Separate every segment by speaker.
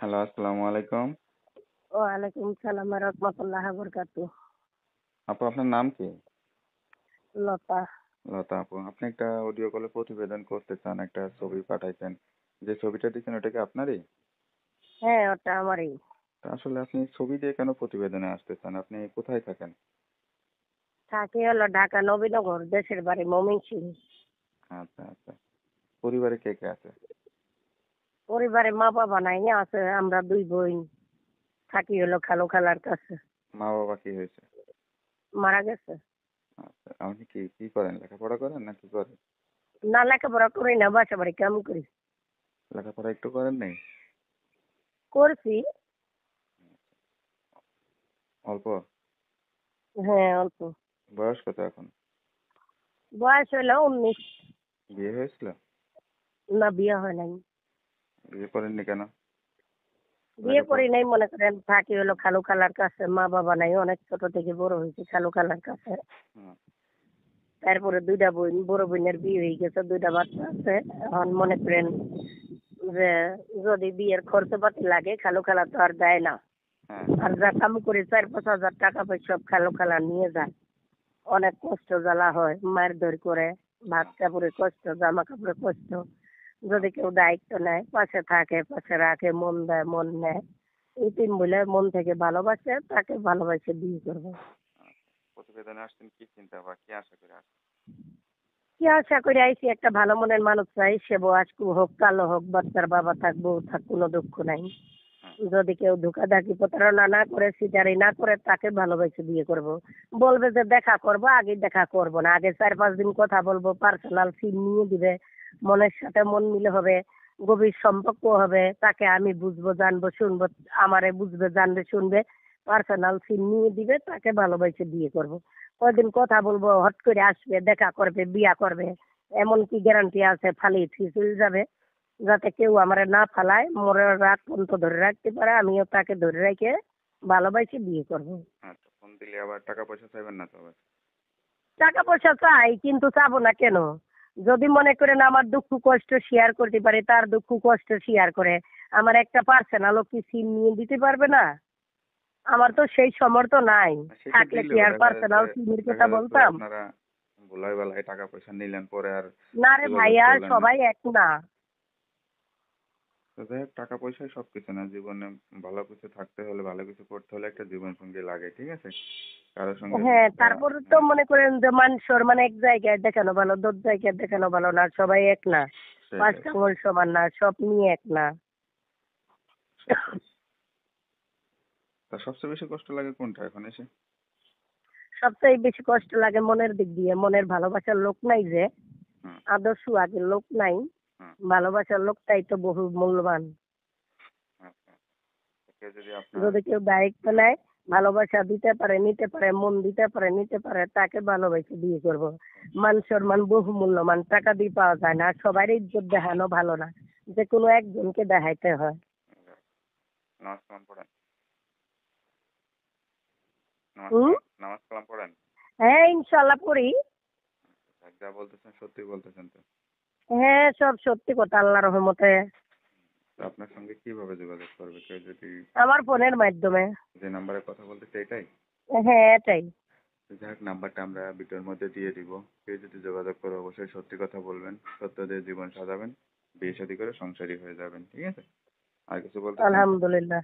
Speaker 1: Hello আসসালামু
Speaker 2: আলাইকুম সালাম রহমতুল্লাহ বরকাতু
Speaker 1: আপু আপনার নাম কি লতা লতা আপু আপনি একটা অডিও কলে প্রতিবেদন করতে চান একটা ছবি পাঠাইছেন যে ছবিটা ওটা কি আপনারই
Speaker 2: হ্যাঁ ওটা আমারই
Speaker 1: আসলে আপনি ছবি দিয়ে কেন প্রতিবেদনে আসতে চান আপনি কোথায় থাকেন
Speaker 2: থাকি হলো ঢাকা নবীনগর দেশের বাড়ি মমিন
Speaker 1: আচ্ছা আচ্ছা পরিবারে কে কে আছে
Speaker 2: পরিবারে মা বাবা নাই আছে আমরা দুই বোন থাকি হলো খালো খালার কাছে
Speaker 1: মা বাবা কি হয়েছে মারা গেছে আচ্ছা, আপনি কি কি করেন লেখাপড়া করেন না কি করেন
Speaker 2: না লেখাপড়া করি না বাসা বাড়ি কাম করি
Speaker 1: লেখাপড়া একটু করেন নাই করছি অল্প হ্যাঁ অল্প বয়স কত এখন
Speaker 2: বয়স হলো উনিশ বিয়ে হয়েছিল না বিয়ে হয় নাই
Speaker 1: বিয়ে করেননি কেন বিয়ে করি
Speaker 2: নাই মনে করেন থাকি হলো খালু খালার কাছে মা বাবা নাই অনেক ছোট থেকে বড় হয়েছি খালু খালার কাছে তারপরে দুইটা বোন বড় বোনের বিয়ে হয়ে গেছে দুইটা বাচ্চা আছে এখন মনে করেন যে যদি বিয়ের খরচ পাতি লাগে খালু খালা তো আর দেয় না হ্যাঁ। আর যা কাম করে চার পাঁচ হাজার টাকা পয়সা সব খালু খালা নিয়ে যায় অনেক কষ্ট জ্বালা হয় মায়ের ধর করে ভাত কাপড়ে কষ্ট জামা কাপড়ে কষ্ট যদি কেউ দায়িত্ব নেয় পাশে থাকে পাশে রাখে মন দেয় মন নেয় এই তিন বলে মন থেকে ভালোবাসে তাকে ভালোবাসে বিয়ে করবে
Speaker 1: আচ্ছা,
Speaker 2: কি আশা করে আইসি একটা ভালো মনের মানুষ চাই সে আজকু হোক কালো হোক বাচ্চার বাবা থাকবো থাক কোনো দুঃখ নাই হ্যাঁ। যদি কেউ ধোকা ধাকি প্রতারণা না করে সিটারি না করে তাকে ভালোবেসে বিয়ে করব বলবে যে দেখা করব আগে দেখা করব না আগে চার পাঁচ দিন কথা বলবো পার্সোনাল সিম নিয়ে দিবে মনের সাথে মন মিলে হবে গভীর সম্পর্ক হবে তাকে আমি বুঝবো জানবো শুনবো আমারে বুঝবে জানবে শুনবে পার্সোনাল সিন নিয়ে দিবে তাকে ভালোবাসে বিয়ে করবো কয়দিন কথা বলবো হট করে আসবে দেখা করবে বিয়া করবে এমন কি গ্যারান্টি আছে ফালি ফিস হয়ে যাবে যাতে কেউ আমারে না ফালায় মোরে রাগ পর্যন্ত ধরে রাখতে পারে আমিও তাকে ধরে রেখে ভালোবাসে বিয়ে করবো
Speaker 1: আচ্ছা, টাকা পয়সা চাইবেন না
Speaker 2: টাকা পয়সা চাই কিন্তু চাবো না কেন যদি মনে করেন আমার দুঃখ কষ্ট শেয়ার করতে পারে তার দুঃখ কষ্ট শেয়ার করে আমার একটা ও কি সিম নিয়ে দিতে পারবে না আমার তো সেই সমর্থ নাই থাকলে কি আর পার্সোনাল সিমের কথা বলতাম
Speaker 1: ভুলাই বেলায় টাকা পয়সা নিলেন পরে আর না রে ভাইয়া সবাই এক না যাই হোক টাকা পয়সাই সবকিছু না জীবনে ভালো কিছু থাকতে হলে ভালো কিছু করতে হলে একটা জীবন সঙ্গী লাগে ঠিক আছে হ্যাঁ তারপর
Speaker 2: তো মনে করেন যে মানুষের মানে এক জায়গায় দেখানো ভালো দশ জায়গায় দেখানো ভালো না সবাই এক না পাঁচ আঙুল সমান না সব নিয়ে এক না
Speaker 1: সবচেয়ে বেশি কষ্ট লাগে কোনটা এখন এসে
Speaker 2: সবচেয়ে বেশি কষ্ট লাগে মনের দিক দিয়ে মনের ভালোবাসার লোক নাই যে আদর্শ আগে লোক নাই ভালোবাসার লোকটাই তো বহু মূল্যবান
Speaker 1: আচ্ছা। যদি
Speaker 2: কেউ দায়িত্ব নেয় ভালোবাসা দিতে পারে নিতে পারে মন দিতে পারে নিতে পারে তাকে ভালোবেসে বিয়ে করব মান সম্মান বহু মূল্যমান টাকা দিয়ে পাওয়া যায় না সবার ইজ্জত দেখানো ভালো না যে কোনো একজনকে দেখাইতে হয় হ্যাঁ ইনশাআল্লাহ পড়ি
Speaker 1: যা বলতেছেন সত্যি বলতেছেন তো
Speaker 2: হ্যাঁ সব সত্যি কথা আল্লাহ রহমতে
Speaker 1: তো আপনার সঙ্গে কিভাবে যোগাযোগ করবে কেউ যদি আমার ফোনের মাধ্যমে যে নাম্বারে কথা বলতে চাই এটাই হ্যাঁ এটাই যাক নাম্বারটা আমরা ভিডিওর মধ্যে দিয়ে দিব কেউ যদি যোগাযোগ করে অবশ্যই সত্যি কথা বলবেন সত্য দিয়ে জীবন সাজাবেন বিয়ে শাদী করে সংসারী হয়ে যাবেন ঠিক আছে আর কিছু বলতে আলহামদুলিল্লাহ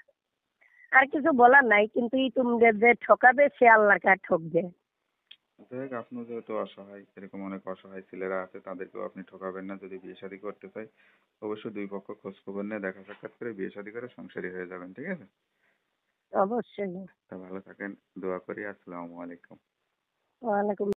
Speaker 2: আর কিছু বলার নাই কিন্তু তুমি যে ঠকাবে সে আল্লাহর কাছে ঠকবে
Speaker 1: যাই আপনি যেহেতু অসহায় এরকম অনেক অসহায় ছেলেরা আছে তাদেরকেও আপনি ঠকাবেন না যদি বিয়ে শাদী করতে চাই অবশ্যই দুই পক্ষ খোঁজ খবর নিয়ে দেখা সাক্ষাৎ করে বিয়ে শাদী করে সংসারী হয়ে যাবেন ঠিক আছে অবশ্যই তা ভালো থাকেন দোয়া করি আসসালামু আলাইকুম
Speaker 2: ওয়ালাইকুম